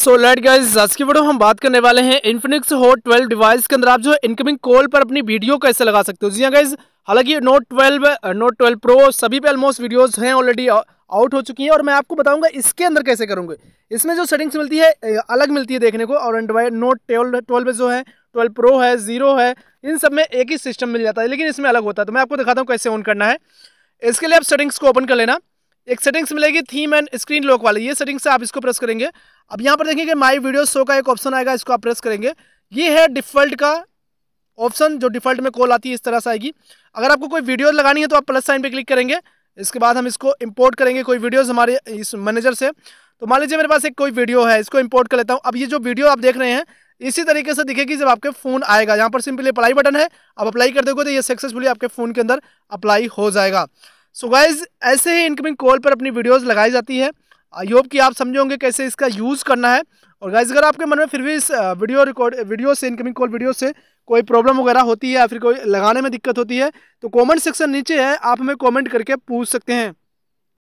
so let guys आज की video हम बात करने वाले हैं इन्फिनिक्स होट 12 डिवाइस के अंदर आप जो इनकमिंग कॉल पर अपनी वीडियो कैसे लगा सकते हो जी हाँ गाइज हालांकि नोट 12 नोट 12 प्रो सभी पे ऑलमोस्ट वीडियोस हैं ऑलरेडी आउट हो चुकी हैं और मैं आपको बताऊंगा इसके अंदर कैसे करूँगे इसमें जो सेटिंग्स मिलती है अलग मिलती है देखने को और एंड्रॉइड नोट ट्वेल्व ट्वेल्व जो है ट्वेल्व प्रो है जीरो है इन सब में एक ही सिस्टम मिल जाता है लेकिन इसमें अलग होता है तो मैं आपको दिखाता हूँ कैसे ऑन करना है इसके लिए आप सेटिंग्स को ओपन कर लेना एक सेटिंग्स मिलेगी थीम एंड स्क्रीन लॉक वाली ये सेटिंग्स से आप इसको प्रेस करेंगे अब यहाँ पर देखेंगे माई वीडियो शो का एक ऑप्शन आएगा इसको आप प्रेस करेंगे ये है डिफ़ॉल्ट का ऑप्शन जो डिफ़ॉल्ट में कॉल आती है इस तरह से आएगी अगर आपको कोई वीडियो लगानी है तो आप प्लस साइन पे क्लिक करेंगे इसके बाद हम इसको इंपोर्ट करेंगे कोई वीडियोस हमारे इस मैनेजर से तो मान लीजिए मेरे पास एक कोई वीडियो है इसको इंपोर्ट कर लेता हूँ अब ये जो वीडियो आप देख रहे हैं इसी तरीके से दिखेगी जब आपके फ़ोन आएगा यहाँ पर सिंपली अप्लाई बटन है आप अप्लाई कर दोगे तो ये सक्सेसफुली आपके फ़ोन के अंदर अप्लाई हो जाएगा सो गाइज ऐसे ही इनकमिंग कॉल पर अपनी वीडियोस लगाई जाती है आई होप कि आप समझोगे कैसे इसका यूज़ करना है और गाइज अगर आपके मन में फिर भी इस वीडियो रिकॉर्ड वीडियो से इनकमिंग कॉल वीडियो से कोई प्रॉब्लम वगैरह होती है या फिर कोई लगाने में दिक्कत होती है तो कमेंट सेक्शन नीचे है आप हमें कमेंट करके पूछ सकते हैं